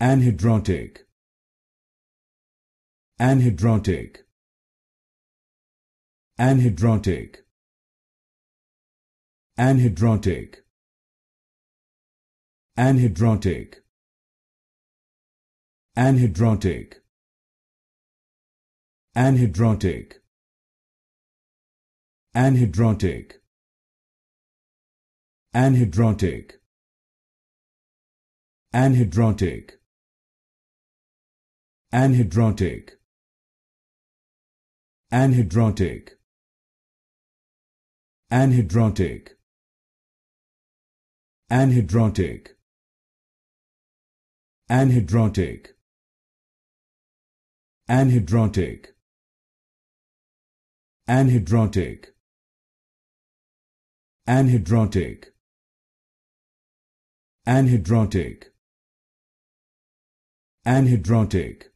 anhydrotic anhydrotic anhydrotic anhydrotic anhydrotic anhydrotic anhydrotic anhydrotic anhydrotic anhydrotic anhydrotic anhydrotic anhydrotic anhydrotic anhydrotic anhydrotic anhydrotic anhydrotic